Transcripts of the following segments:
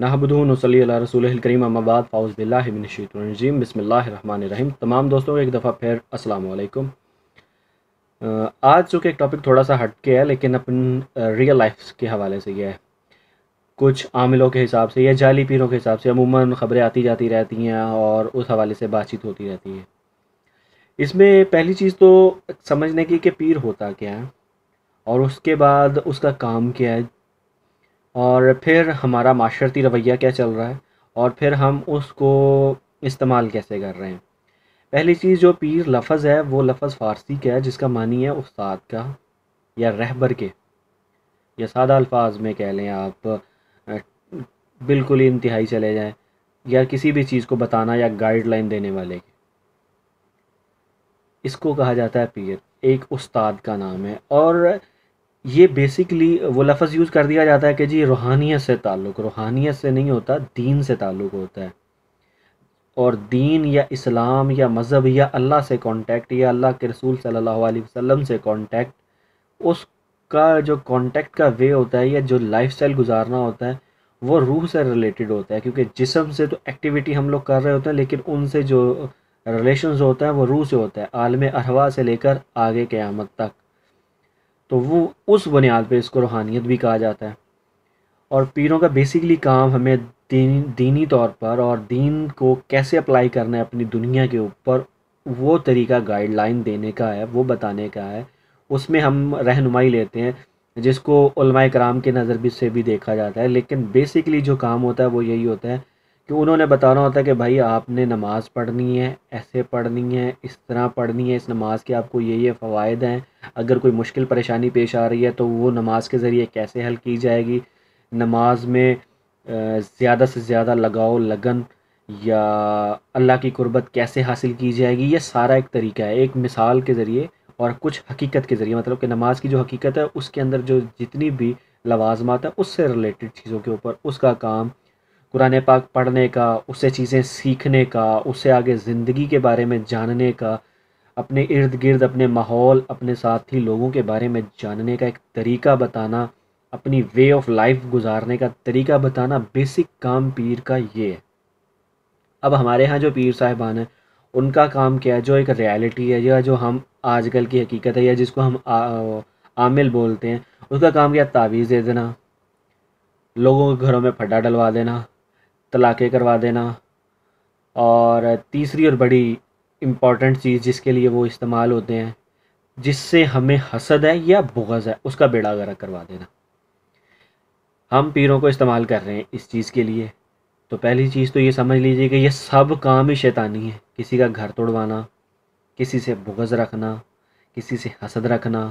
नाहबदूनसली रसूल करीम अम्माबाद फ़ाउज़बिल्लाशतरजीम बसमीम तमाम दोस्तों एक दफ़ा फिर असलकम आज चूँकि एक टॉपिक थोड़ा सा हट के है लेकिन अपन रियल लाइफ के हवाले से यह है कुछ आमिलों के हिसाब से या जाली पीरों के हिसाब से अमूमन ख़बरें आती जाती रहती हैं और उस हवाले से बातचीत होती रहती है इसमें पहली चीज़ तो समझने की कि पीर होता क्या है और उसके बाद उसका काम क्या है और फिर हमारा माशरती रवैया क्या चल रहा है और फिर हम उसको इस्तेमाल कैसे कर रहे हैं पहली चीज़ जो पीर लफज है वो लफज फ़ारसी का है जिसका मानी है उस्ताद का या रहबर के या सादा अल्फाज में कह लें आप बिल्कुल ही इंतहाई चले जाएँ या किसी भी चीज़ को बताना या गाइडलाइन देने वाले के इसको कहा जाता है पीर एक उस्ताद का नाम है और ये बेसिकली वो लफज यूज़ कर दिया जाता है कि जी रूहानियत से ताल्लुक़ रूहानियत से नहीं होता दीन से ताल्लुक़ होता है और दीन या इस्लाम या मज़हब या अल्लाह से कांटेक्ट या अल्लाह के रसूल सल्लल्लाहु अलैहि वसल्लम से कांटेक्ट उसका जो कांटेक्ट का वे होता है या जो लाइफस्टाइल गुजारना होता है वो रूह से रिलेटेड होता है क्योंकि जिसम से तो एक्टिविटी हम लोग कर रहे होते हैं लेकिन उनसे जो रिलेशन होते हैं वो रूह से होता है आलम अरवा से लेकर आगे क़्यामत तक तो वो उस बुनियाद पर इसको रूहानियत भी कहा जाता है और पीरों का बेसिकली काम हमें दीन दीनी तौर पर और दीन को कैसे अप्लाई करना है अपनी दुनिया के ऊपर वो तरीका गाइडलाइन देने का है वो बताने का है उसमें हम रहनुमाई लेते हैं जिसको कराम के नज़र भी से भी देखा जाता है लेकिन बेसिकली जो काम होता है वो यही होता है कि उन्होंने बताना होता है कि भाई आपने नमाज़ पढ़नी है ऐसे पढ़नी है इस तरह पढ़नी है इस नमाज़ के आपको ये ये फ़वाद हैं अगर कोई मुश्किल परेशानी पेश आ रही है तो वो नमाज के ज़रिए कैसे हल की जाएगी नमाज में ज़्यादा से ज़्यादा लगाओ लगन या अल्लाह की कुर्बत कैसे हासिल की जाएगी ये सारा एक तरीका है एक मिसाल के ज़रिए और कुछ हकीकत के ज़रिए मतलब कि नमाज की जो हकीकत है उसके अंदर जो जितनी भी लवाज़मत है उससे रिलेटेड चीज़ों के ऊपर उसका काम कुरान पाक पढ़ने का उससे चीज़ें सीखने का उससे आगे ज़िंदगी के बारे में जानने का अपने इर्द गिर्द अपने माहौल अपने साथी लोगों के बारे में जानने का एक तरीका बताना अपनी वे ऑफ लाइफ गुजारने का तरीका बताना बेसिक काम पीर का ये है अब हमारे यहाँ जो पीर साहिबान हैं उनका काम क्या है जो एक रियलिटी है या जो हम आजकल की हकीकत है या जिसको हम आ, आमिल बोलते हैं उसका काम क्या तावीज़ दे देना लोगों के घरों में फटा डलवा देना तलाक़ें करवा देना और तीसरी और बड़ी इम्पॉर्टेंट चीज़ जिसके लिए वो इस्तेमाल होते हैं जिससे हमें हसद है या बुगज़ है उसका बेड़ा गर्क करवा देना हम पीरों को इस्तेमाल कर रहे हैं इस चीज़ के लिए तो पहली चीज़ तो ये समझ लीजिए कि ये सब काम ही शैतानी है किसी का घर तोड़वाना किसी से बुगज़ रखना किसी से हसद रखना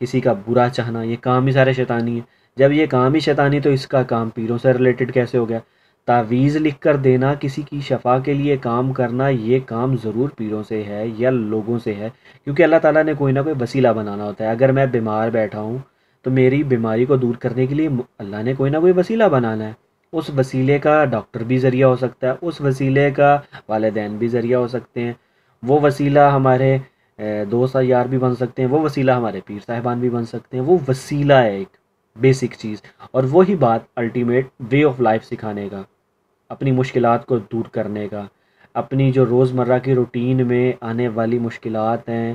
किसी का बुरा चाहना ये काम ही सारे शैतानी है जब ये काम ही शैतानी तो इसका काम पीरों से रिलेटेड कैसे हो गया तावीज़ लिख कर देना किसी की शफा के लिए काम करना ये काम ज़रूर पीरों से है या लोगों से है क्योंकि अल्लाह ताला ने कोई ना कोई वसीला बनाना होता है अगर मैं बीमार बैठा हूँ तो मेरी बीमारी को दूर करने के लिए अल्लाह ने कोई ना कोई वसीला बनाना है उस वसीले का डॉक्टर भी ज़रिया हो सकता है उस वसीले का वालदेन भी ज़रिया हो सकते हैं वो वसीला हमारे दोस्त यार भी बन सकते हैं वो वसीला हमारे पीर साहिबान भी बन सकते हैं वो वसीला है एक बेसिक चीज़ और वही बात अल्टीमेट वे ऑफ लाइफ सिखाने का अपनी मुश्किल को दूर करने का अपनी जो रोज़मर्रा की रूटीन में आने वाली मुश्किल हैं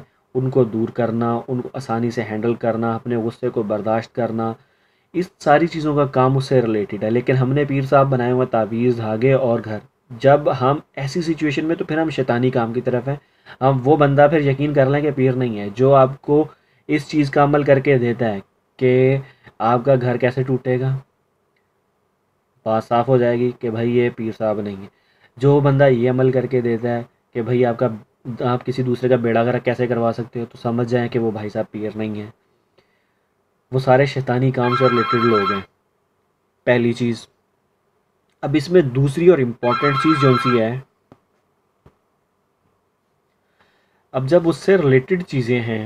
उनको दूर करना उनको आसानी से हैंडल करना अपने गुस्से को बर्दाश्त करना इस सारी चीज़ों का काम उससे रिलेटेड है लेकिन हमने पीर साहब बनाए हुए तावीज़ धागे और घर जब हम ऐसी सिचुएशन में तो फिर हम शैतानी काम की तरफ हैं हम वो बंदा फिर यकीन कर लें कि पीर नहीं है जो आपको इस चीज़ का अमल करके देता है कि आपका घर कैसे टूटेगा बात साफ़ हो जाएगी कि भाई ये पीर साहब नहीं है जो बंदा ये अमल करके देता है कि भाई आपका आप किसी दूसरे का बेड़ा गर्क कैसे करवा सकते हो तो समझ जाएँ कि वो भाई साहब पीर नहीं है वो सारे शैतानी काम से रिलेटेड लोग हैं पहली चीज़ अब इसमें दूसरी और इम्पॉर्टेंट चीज़ जो सी है अब जब उससे रिलेटेड चीज़ें हैं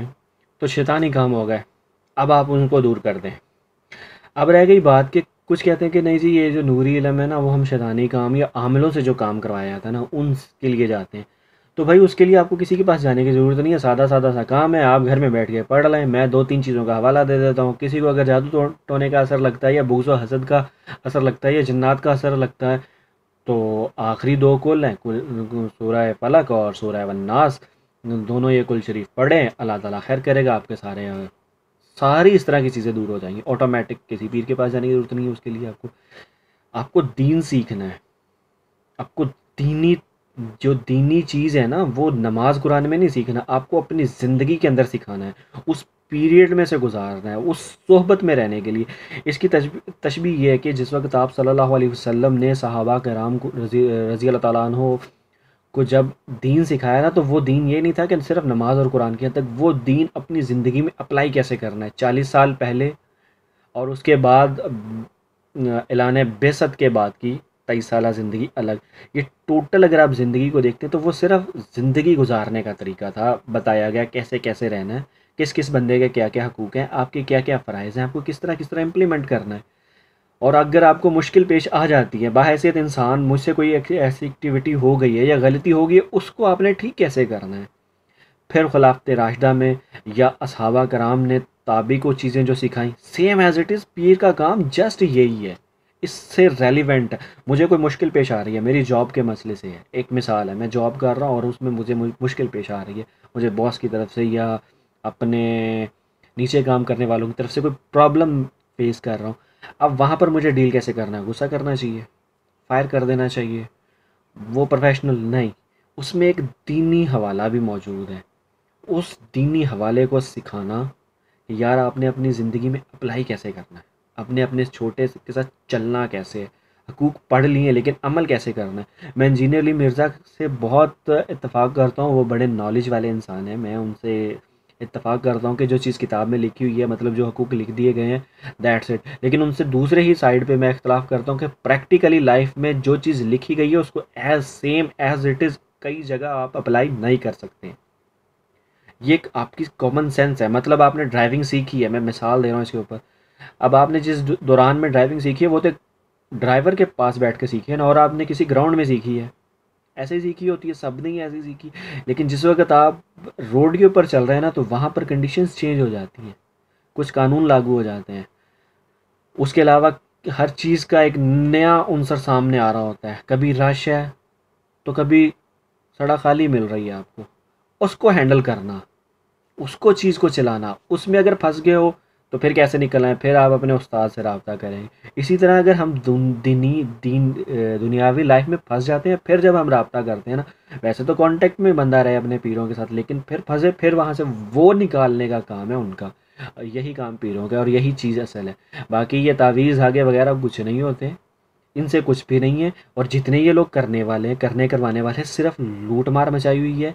तो शैतानी काम हो गए अब आप उनको दूर कर दें अब रह गई बात कि कुछ कहते हैं कि नहीं जी ये जो नूरी इलम है ना वो हम शैतानी काम या आमलों से जो काम करवाया जाता है ना उनके लिए जाते हैं तो भाई उसके लिए आपको किसी के पास जाने की ज़रूरत नहीं है सादा सादा सा काम है आप घर में बैठ के पढ़ लें मैं दो तीन चीज़ों का हवाला दे देता हूँ किसी को अगर जादू तो, टोने का असर लगता है या बुग्ज़ हसद का असर लगता है या जन्नात का असर लगता है तो आखिरी दो कुल हैं कुल पलक और सूरह वन्नास दोनों ये कुल शरीफ पढ़ें अल्लाह ताला खैर करेगा आपके सारे सारी इस तरह की चीज़ें दूर हो जाएंगी ऑटोमेटिक किसी पीर के पास जाने की ज़रूरत नहीं है उसके लिए आपको आपको दीन सीखना है आपको दीनी जो दीनी चीज़ है ना वो नमाज कुरान में नहीं सीखना आपको अपनी ज़िंदगी के अंदर सिखाना है उस पीरियड में से गुजारना है उस सोहबत में रहने के लिए इसकी तशबी ये है कि जिस वक्त आप सल्लल्लाहु अलैहि वसल्लम ने सहाबा कराम को रजी रज़ी अल्लाह हो को जब दीन सिखाया ना तो वो दीन ये नहीं था कि सिर्फ नमाज और कुरान की तक वो दीन अपनी ज़िंदगी में अप्लाई कैसे करना है चालीस साल पहले और उसके बाद एलान बेसत के बाद की तेईस साल ज़िंदगी अलग ये टोटल अगर आप ज़िंदगी को देखते हैं तो वो सिर्फ ज़िंदगी गुजारने का तरीका था बताया गया कैसे कैसे रहना है किस किस बंदे के क्या क्या हकूक़ हैं आपके क्या क्या फ़रज़ हैं आपको किस तरह किस तरह इम्प्लीमेंट करना है और अगर आपको मुश्किल पेश आ जाती है बाहसीत इंसान मुझसे कोई ऐसी एक्टिविटी हो गई है या गलती हो गई है उसको आपने ठीक कैसे करना है फिर खिलाफत राशदा में या असहाबा कराम ने ताबी को चीज़ें जो सिखाई सेम एज़ इट इज़ पीर का काम जस्ट यही है इससे रेलिवेंट मुझे कोई मुश्किल पेश आ रही है मेरी जॉब के मसले से है एक मिसाल है मैं जॉब कर रहा हूँ और उसमें मुझे मुश्किल पेश आ रही है मुझे बॉस की तरफ से या अपने नीचे काम करने वालों की तरफ से कोई प्रॉब्लम फेस कर रहा हूँ अब वहाँ पर मुझे डील कैसे करना है गुस्सा करना चाहिए फायर कर देना चाहिए वो प्रोफेशनल नहीं उसमें एक दीनी हवाला भी मौजूद है उस दीनी हवाले को सिखाना यार आपने अपनी ज़िंदगी में अप्लाई कैसे करना है अपने अपने छोटे के साथ चलना कैसे है हकूक पढ़ लिए लेकिन अमल कैसे करना है मैं इंजीनियर अली मिर्ज़ा से बहुत इतफाक़ करता हूँ वो बड़े नॉलेज वाले इंसान हैं मैं उनसे इतफ़ाक़ करता हूँ कि जो चीज़ किताब में लिखी हुई है मतलब जो हकूक़ लिख दिए गए हैं दैट्स इट लेकिन उनसे दूसरे ही साइड पे मैं इख्तलाफ़ करता हूँ कि प्रैक्टिकली लाइफ में जो चीज़ लिखी गई है उसको as same as it is कई जगह आप अप्लाई नहीं कर सकते हैं ये एक आपकी कॉमन सेंस है मतलब आपने ड्राइविंग सीखी है मैं मिसाल दे रहा हूँ इसके ऊपर अब आपने जिस दौरान में ड्राइविंग सीखी है वो तो ड्राइवर के पास बैठ कर सीखी है ना और आपने किसी ग्राउंड में सीखी है ऐसे ही सीखी होती है सब नहीं ऐसे सीखी लेकिन जिस वक्त आप रोड के ऊपर चल रहे हैं ना तो वहाँ पर कंडीशंस चेंज हो जाती हैं कुछ कानून लागू हो जाते हैं उसके अलावा हर चीज़ का एक नया अनसर सामने आ रहा होता है कभी रश है तो कभी सड़क खाली मिल रही है आपको उसको हैंडल करना उसको चीज़ को चलाना उसमें अगर फंस गए हो तो फिर कैसे निकलें फिर आप अपने उस्ताद से रबता करें इसी तरह अगर हम दिनी दीन दुनियावी लाइफ में फंस जाते हैं फिर जब हम रबता करते हैं ना वैसे तो कांटेक्ट में बंदा रहे अपने पीरों के साथ लेकिन फिर फंसे फिर वहाँ से वो निकालने का काम है उनका यही काम पीरों का और यही चीज़ असल है बाकी ये तावीज़ आगे वगैरह कुछ नहीं होते इनसे कुछ भी नहीं है और जितने ये लोग करने वाले हैं करने करवाने वाले हैं सिर्फ लूट मार मचाई हुई है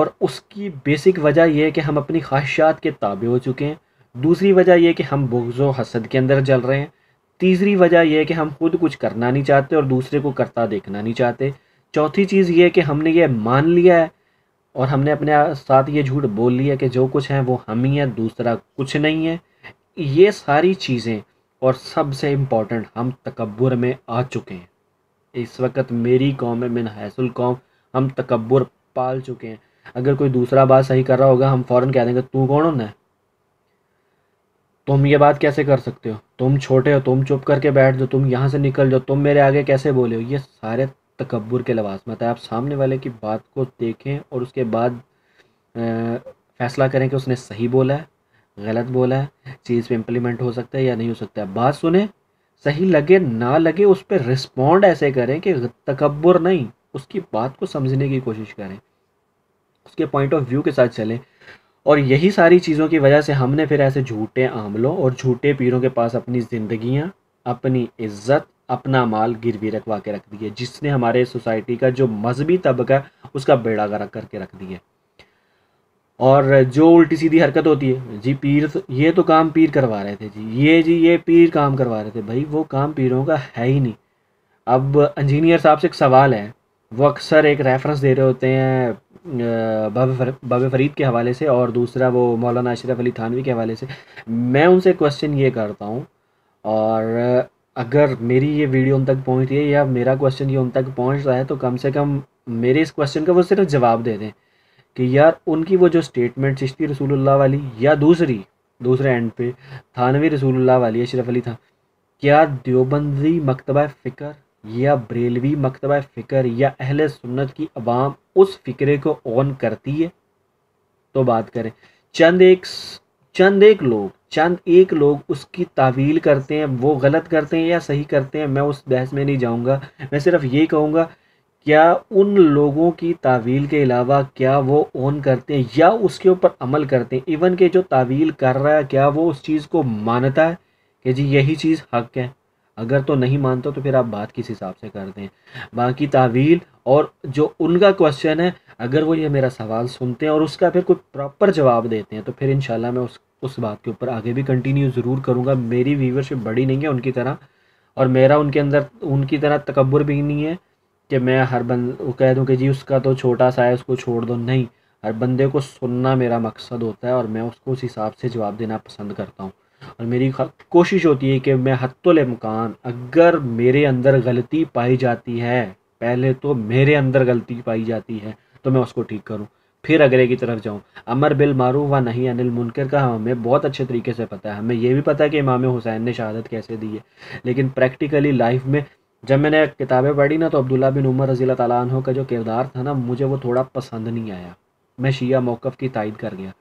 और उसकी बेसिक वजह यह है कि हम अपनी ख्वाहिशात के ताबे हो चुके हैं दूसरी वजह यह कि हम बुग्ज़ो हसद के अंदर जल रहे हैं तीसरी वजह यह कि हम खुद कुछ करना नहीं चाहते और दूसरे को करता देखना नहीं चाहते चौथी चीज़ ये कि हमने ये मान लिया है और हमने अपने साथ ये झूठ बोल लिया कि जो कुछ है वो हम ही है दूसरा कुछ नहीं है ये सारी चीज़ें और सबसे इम्पॉर्टेंट हम तकबर में आ चुके हैं इस वक्त मेरी कौम है मिन हैसुल कौम हम तकबर पाल चुके हैं अगर कोई दूसरा बात सही कर रहा होगा हम फ़ौर कह देंगे तू कौन होना है तुम ये बात कैसे कर सकते हो तुम छोटे हो तुम चुप करके बैठ जाओ तुम यहाँ से निकल जाओ तुम मेरे आगे कैसे बोले हो ये सारे तकबर के लवाजमत है आप सामने वाले की बात को देखें और उसके बाद फ़ैसला करें कि उसने सही बोला है गलत बोला है चीज़ पे इम्प्लीमेंट हो सकता है या नहीं हो सकता है बात सुने सही लगे ना लगे उस पर रिस्पॉन्ड ऐसे करें कि तकबर नहीं उसकी बात को समझने की कोशिश करें उसके पॉइंट ऑफ व्यू के साथ चलें और यही सारी चीज़ों की वजह से हमने फिर ऐसे झूठे आमलों और झूठे पीरों के पास अपनी ज़िंदियाँ अपनी इज्जत अपना माल गिरवी रखवा के रख दिए जिसने हमारे सोसाइटी का जो मजहबी तबका उसका बेड़ा गर्क करके रख दिया और जो उल्टी सीधी हरकत होती है जी पीर तो, ये तो काम पीर करवा रहे थे जी ये जी ये पीर काम करवा रहे थे भाई वो काम पीरों का है ही नहीं अब इंजीनियर साहब से एक सवाल है वो अक्सर एक रेफरेंस दे रहे होते हैं बाबा बाबा फरीद के हवाले से और दूसरा वो मौलाना अशरफ अली थानवी के हवाले से मैं उनसे क्वेश्चन ये करता हूँ और अगर मेरी ये वीडियो उन तक पहुँच रही है या मेरा क्वेश्चन ये उन तक पहुँच रहा है तो कम से कम मेरे इस क्वेश्चन का वो सिर्फ जवाब दे दें कि यार उनकी वो जो स्टेटमेंट चिश्ती रसूलुल्लाह वाली या दूसरी दूसरे एंड पे थानवी रसूलुल्लाह वाली अशरफ अली था क्या देवबंदी मकतबा फ़िक्र या बरेलवी मकतब फ़िक्र या अहल सुन्नत की अवाम उस फ़िक्रे को ऑन करती है तो बात करें चंद एक चंद एक लोग चंद एक लोग उसकी तावील करते हैं वो गलत करते हैं या सही करते हैं मैं उस बहस में नहीं जाऊंगा मैं सिर्फ ये कहूंगा क्या उन लोगों की तावील के अलावा क्या वो ऑन करते हैं या उसके ऊपर अमल करते हैं इवन के जो तावील कर रहा है क्या वो उस चीज़ को मानता है कि जी यही चीज़ हक है अगर तो नहीं मानते तो फिर आप बात किस हिसाब से कर दें बाकी तावील और जो उनका क्वेश्चन है अगर वो ये मेरा सवाल सुनते हैं और उसका फिर कोई प्रॉपर जवाब देते हैं तो फिर इन मैं उस उस बात के ऊपर आगे भी कंटिन्यू ज़रूर करूँगा मेरी व्यूवरशिप बड़ी नहीं है उनकी तरह और मेरा उनके अंदर उनकी तरह तकबर भी नहीं है कि मैं हर बंद कह दूँ कि जी उसका तो छोटा सा है उसको छोड़ दो नहीं हर बंदे को सुनना मेरा मकसद होता है और मैं उसको उस हिसाब से जवाब देना पसंद करता हूँ और मेरी कोशिश होती है कि मैं हतमकान अगर मेरे अंदर गलती पाई जाती है पहले तो मेरे अंदर गलती पाई जाती है तो मैं उसको ठीक करूँ फिर अगले की तरफ जाऊँ अमर बिल मारू व नहीं अनिल मुनकर का हमें बहुत अच्छे तरीके से पता है हमें यह भी पता है कि इमाम हुसैन ने शहादत कैसे दी है लेकिन प्रैक्टिकली लाइफ में जब मैंने किताबें पढ़ी ना तो अब्दुल्ला बिन उमर रजील तैन का जो किरदार था ना मुझे वो थोड़ा पसंद नहीं आया मैं शिया मौक़ की तायद कर गया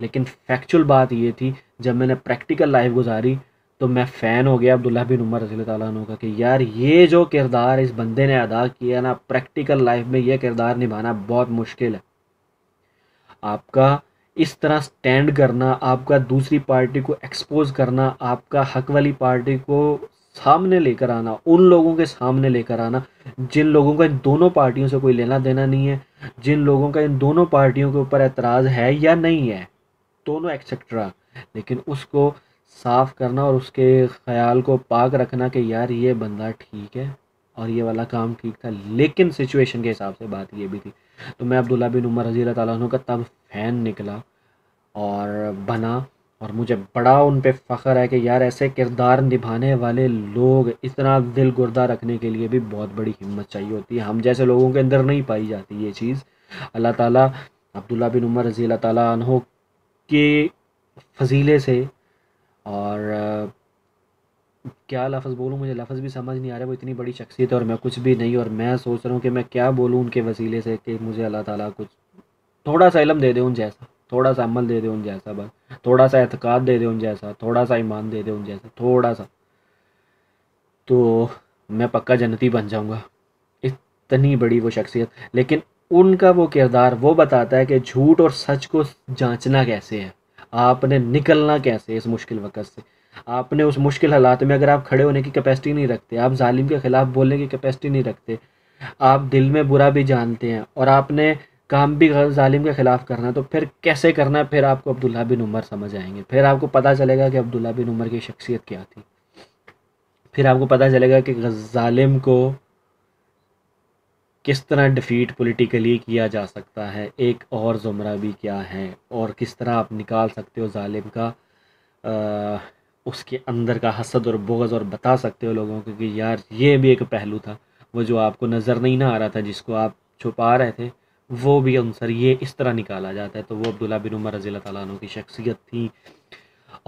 लेकिन फैक्चुअल बात ये थी जब मैंने प्रैक्टिकल लाइफ गुजारी तो मैं फ़ैन हो गया अब्दुल्ला बिन उमर रजी तु का कि यार ये जो किरदार इस बंदे ने अदा किया ना प्रैक्टिकल लाइफ में ये किरदार निभाना बहुत मुश्किल है आपका इस तरह स्टैंड करना आपका दूसरी पार्टी को एक्सपोज करना आपका हक वाली पार्टी को सामने लेकर आना उन लोगों के सामने लेकर आना जिन लोगों का इन दोनों पार्टियों से कोई लेना देना नहीं है जिन लोगों का इन दोनों पार्टियों के ऊपर एतराज़ है या नहीं है दोनों एक्सेट्रा लेकिन उसको साफ़ करना और उसके ख्याल को पाक रखना कि यार ये बंदा ठीक है और ये वाला काम ठीक था लेकिन सिचुएशन के हिसाब से बात ये भी थी तो मैं अब्दुल्ला बिन उमर रजी तु का तब फ़ैन निकला और बना और मुझे बड़ा उन पर फ़ख्र है कि यार ऐसे किरदार निभाने वाले लोग इतना दिल गुर्दा रखने के लिए भी बहुत बड़ी हिम्मत चाहिए होती है हम जैसे लोगों के अंदर नहीं पाई जाती ये चीज़ अल्लाह ताला अब्दुल्ला बिन उमर रजी तु के फजीले से और क्या लफ्ज़ बोलूँ मुझे लफ्ज़ भी समझ नहीं आ रहा वो इतनी बड़ी शख्सियत है और मैं कुछ भी नहीं और मैं सोच रहा हूँ कि मैं क्या बोलूँ उनके वसीले से कि मुझे अल्लाह ताला कुछ थोड़ा सा इलम दे दे उन जैसा थोड़ा सा अमल दे दे उन जैसा बस थोड़ा सा एतकाद दे दे उन जैसा थोड़ा सा ईमान दे दे उन जैसा थोड़ा सा तो मैं पक्का जन्नती बन जाऊँगा इतनी बड़ी वो शख्सियत लेकिन उनका वो किरदार वो बताता है कि झूठ और सच को जांचना कैसे है आपने निकलना कैसे इस मुश्किल वक़्त से आपने उस मुश्किल हालात में अगर आप खड़े होने की कैपेसिटी नहीं रखते आप जालिम के ख़िलाफ़ बोलने की कैपेसिटी नहीं रखते आप दिल में बुरा भी जानते हैं और आपने काम भी जालिम के ख़िलाफ़ करना तो फिर कैसे करना है फिर आपको अब्दुल्ला बिन उमर समझ आएंगे फिर आपको पता चलेगा कि अब्दुल्ला बिन उमर की शख्सियत क्या थी फिर आपको पता चलेगा कि ालिम को किस तरह डिफ़ीट पॉलिटिकली किया जा सकता है एक और ज़ुमरा भी क्या है और किस तरह आप निकाल सकते हो ालिम का आ, उसके अंदर का हसद और बोगज़ और बता सकते हो लोगों को कि यार ये भी एक पहलू था वो जो आपको नज़र नहीं ना आ रहा था जिसको आप छुपा रहे थे वो भी अनसर ये इस तरह निकाला जाता है तो वो अब्दुल्ला बिन उमर रज़ी तैन की शख्सियत थी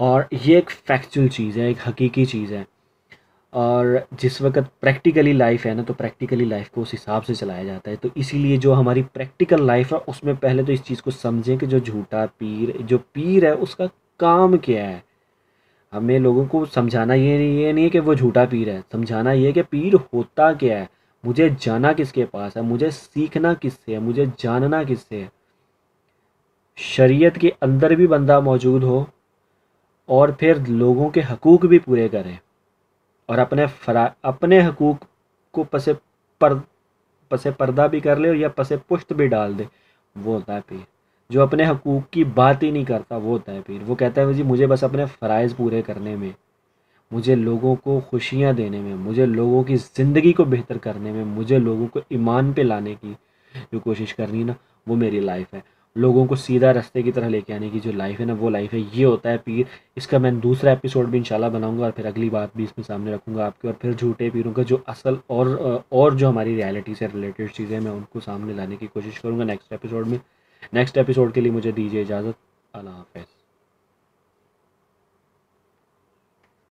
और ये एक फैक्चुअल चीज़ है एक हकीकी चीज़ है और जिस वक्त प्रैक्टिकली लाइफ है ना तो प्रैक्टिकली लाइफ को उस हिसाब से चलाया जाता है तो इसीलिए जो हमारी प्रैक्टिकल लाइफ है उसमें पहले तो इस चीज़ को समझें कि जो झूठा पीर जो पीर है उसका काम क्या है हमें लोगों को समझाना ये नहीं ये नहीं है कि वो झूठा पीर है समझाना ये है कि पीर होता क्या है मुझे जाना किसके पास है मुझे सीखना किससे है मुझे जानना किससे है शरीयत के अंदर भी बंदा मौजूद हो और फिर लोगों के हकूक़ भी पूरे करें और अपने फरा अपने हकूक़ को पसे पर पसे पर्दा भी कर ले और या पसे पुश्त भी डाल दे वो होता है पीर जो अपने हकूक़ की बात ही नहीं करता वो होता है पीर वो कहता है जी मुझे बस अपने फ़रज़ पूरे करने में मुझे लोगों को खुशियाँ देने में मुझे लोगों की ज़िंदगी को बेहतर करने में मुझे लोगों को ईमान पे लाने की जो कोशिश करनी है ना वो मेरी लाइफ है लोगों को सीधा रास्ते की तरह लेके आने की जो लाइफ है ना वो लाइफ है ये होता है पीर इसका मैं दूसरा एपिसोड भी इंशाल्लाह बनाऊंगा और फिर अगली बात भी इसमें सामने रखूंगा आपके और फिर झूठे पीरों का जो असल और और जो हमारी रियलिटी से रिलेटेड चीज़ें मैं उनको सामने लाने की कोशिश करूँगा नेक्स्ट एपिसोड में नेक्स्ट एपिसोड के लिए मुझे दीजिए इजाज़त अल्लाह हाफ़